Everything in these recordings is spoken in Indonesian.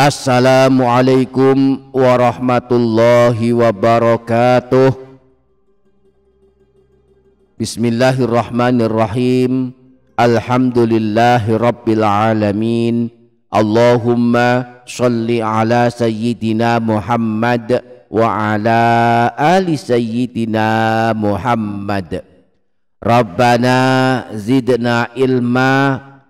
Assalamualaikum warahmatullahi wabarakatuh Bismillahirrahmanirrahim Alhamdulillahirrabbilalamin Allahumma salli ala sayyidina Muhammad Wa ala ali sayyidina Muhammad Rabbana zidna ilma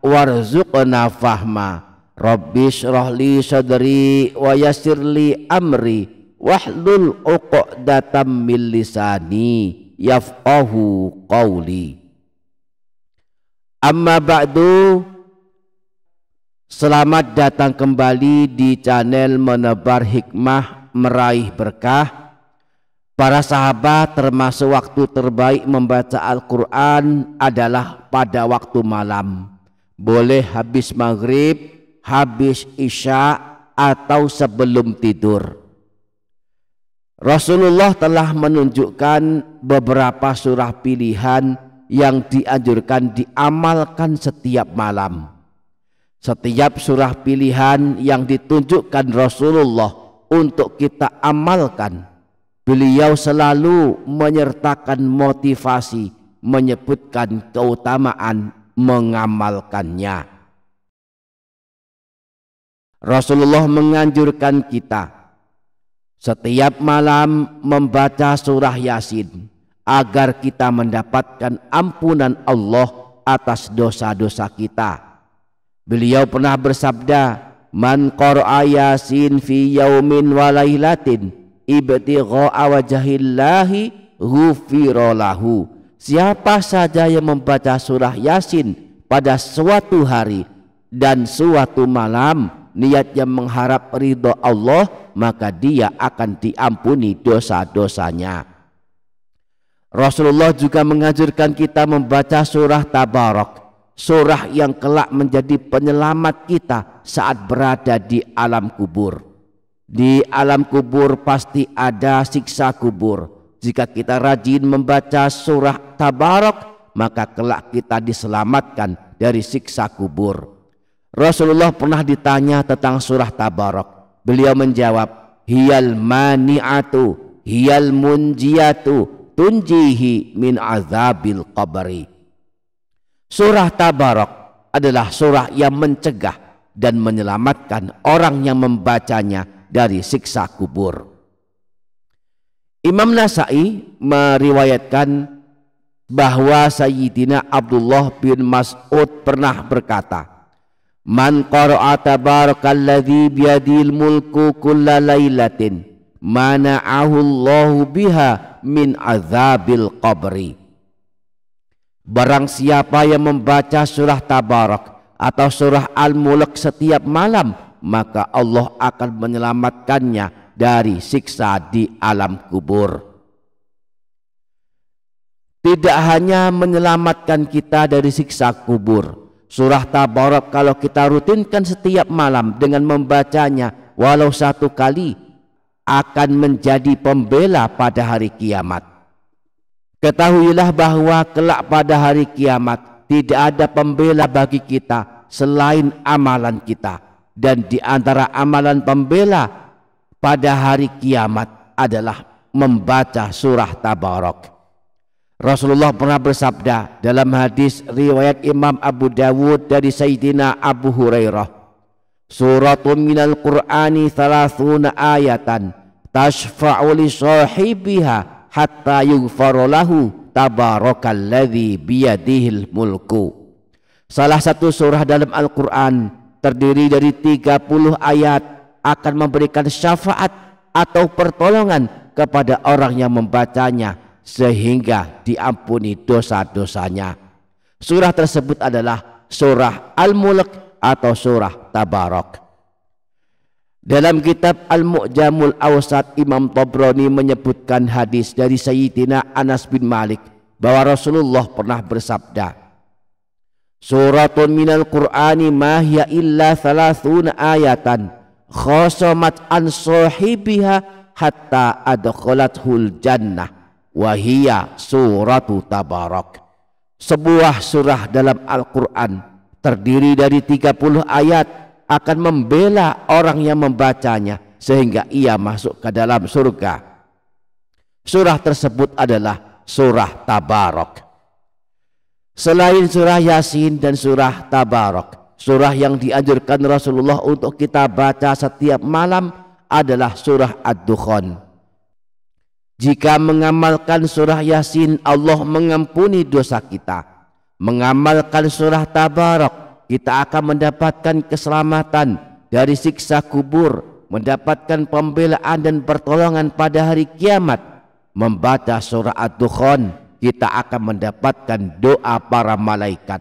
warzuqna fahma Rabbi syrahli sadri wa yassirli amri wahlul uqdatam min lisani yafqahu qawli Amma ba'du Selamat datang kembali di channel menebar hikmah meraih berkah Para sahabat termasuk waktu terbaik membaca Al-Quran adalah pada waktu malam Boleh habis maghrib habis Isya atau sebelum tidur. Rasulullah telah menunjukkan beberapa surah pilihan yang dianjurkan diamalkan setiap malam. Setiap surah pilihan yang ditunjukkan Rasulullah untuk kita amalkan, beliau selalu menyertakan motivasi, menyebutkan keutamaan mengamalkannya. Rasulullah menganjurkan kita setiap malam membaca surah Yasin agar kita mendapatkan ampunan Allah atas dosa-dosa kita. Beliau pernah bersabda, "Man qara'a Yasin fi yaumin wa lailatin ibtigha'a wajhillahi Siapa saja yang membaca surah Yasin pada suatu hari dan suatu malam, niatnya mengharap ridho Allah maka dia akan diampuni dosa-dosanya Rasulullah juga mengajarkan kita membaca surah Tabarok surah yang kelak menjadi penyelamat kita saat berada di alam kubur di alam kubur pasti ada siksa kubur jika kita rajin membaca surah Tabarok maka kelak kita diselamatkan dari siksa kubur Rasulullah pernah ditanya tentang surah Tabarok. Beliau menjawab, "Hiyal mani'atu, hiyal munjiatu, tunjihi min azabil qabri." Surah Tabarok adalah surah yang mencegah dan menyelamatkan orang yang membacanya dari siksa kubur. Imam Nasai meriwayatkan bahwa Sayyidina Abdullah bin Mas'ud pernah berkata, Man qara'a tabarakalladzi biyadil mulku kulla lailatin mana'ahu Allahu biha min azabil qabri. Barang siapa yang membaca surah Tabarak atau surah Al-Mulk setiap malam, maka Allah akan menyelamatkannya dari siksa di alam kubur. Tidak hanya menyelamatkan kita dari siksa kubur, Surah Tabarak kalau kita rutinkan setiap malam dengan membacanya walau satu kali akan menjadi pembela pada hari kiamat. Ketahuilah bahwa kelak pada hari kiamat tidak ada pembela bagi kita selain amalan kita dan di antara amalan pembela pada hari kiamat adalah membaca surah Tabarak. Rasulullah pernah bersabda dalam hadis riwayat Imam Abu Dawud dari Sayyidina Abu Hurairah. Suratun minal Qur'ani thalathuna ayatan tashfa'u li sahibiha hatta yughfaru lahu tabarakalladzi biyadihil mulku. Salah satu surah dalam Al-Qur'an terdiri dari 30 ayat akan memberikan syafaat atau pertolongan kepada orang yang membacanya sehingga diampuni dosa-dosanya. Surah tersebut adalah surah Al-Mulk atau surah Tabarok. Dalam kitab Al-Mu'jamul Awsat Imam Tobroni menyebutkan hadis dari Sayyidina Anas bin Malik bahwa Rasulullah pernah bersabda, Suratun minal Qur'ani ma hiya illa ayatan khosomat an sahibiha hatta adkhalat jannah wahia suratu tabarak sebuah surah dalam Al-Quran terdiri dari 30 ayat akan membela orang yang membacanya sehingga ia masuk ke dalam surga surah tersebut adalah surah tabarak selain surah yasin dan surah tabarak surah yang dianjurkan Rasulullah untuk kita baca setiap malam adalah surah ad jika mengamalkan surah Yasin, Allah mengampuni dosa kita. Mengamalkan surah Tabarak, kita akan mendapatkan keselamatan dari siksa kubur, mendapatkan pembelaan dan pertolongan pada hari kiamat. Membaca surah Ad-Dukhan, kita akan mendapatkan doa para malaikat.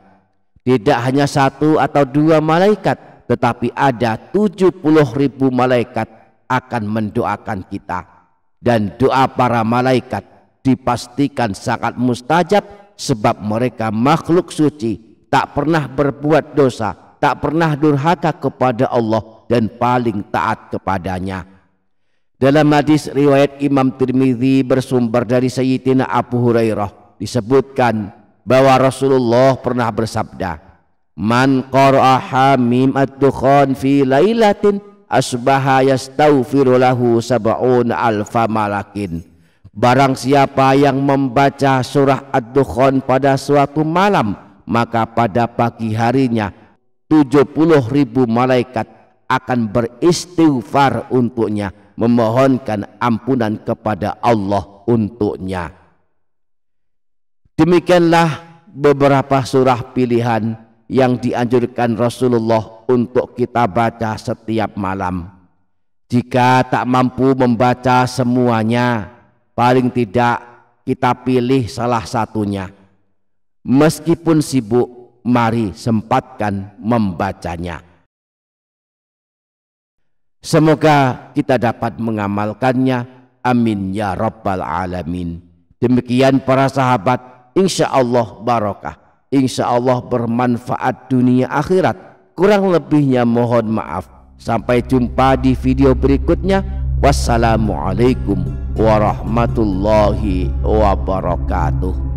Tidak hanya satu atau dua malaikat, tetapi ada 70 ribu malaikat akan mendoakan kita dan doa para malaikat dipastikan sangat mustajab sebab mereka makhluk suci tak pernah berbuat dosa tak pernah durhaka kepada Allah dan paling taat kepadanya dalam hadis riwayat Imam Tirmidzi bersumber dari Sayyidina Abu Hurairah disebutkan bahwa Rasulullah pernah bersabda Man qara'a hamim ad-dukhan fi lailatin asbaha yastaghfiru lahu sab'un alfa malakin barang siapa yang membaca surah ad-dukhan pada suatu malam maka pada pagi harinya 70 ribu malaikat akan beristighfar untuknya memohonkan ampunan kepada Allah untuknya. Demikianlah beberapa surah pilihan yang dianjurkan Rasulullah untuk kita baca setiap malam. Jika tak mampu membaca semuanya, paling tidak kita pilih salah satunya. Meskipun sibuk, mari sempatkan membacanya. Semoga kita dapat mengamalkannya. Amin ya Rabbal Alamin. Demikian para sahabat, insya Allah barokah. Insya Allah bermanfaat dunia akhirat. Kurang lebihnya mohon maaf. Sampai jumpa di video berikutnya. Wassalamualaikum warahmatullahi wabarakatuh.